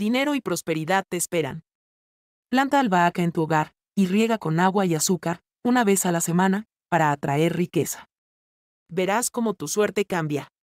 dinero y prosperidad te esperan. Planta albahaca en tu hogar y riega con agua y azúcar una vez a la semana para atraer riqueza. Verás cómo tu suerte cambia.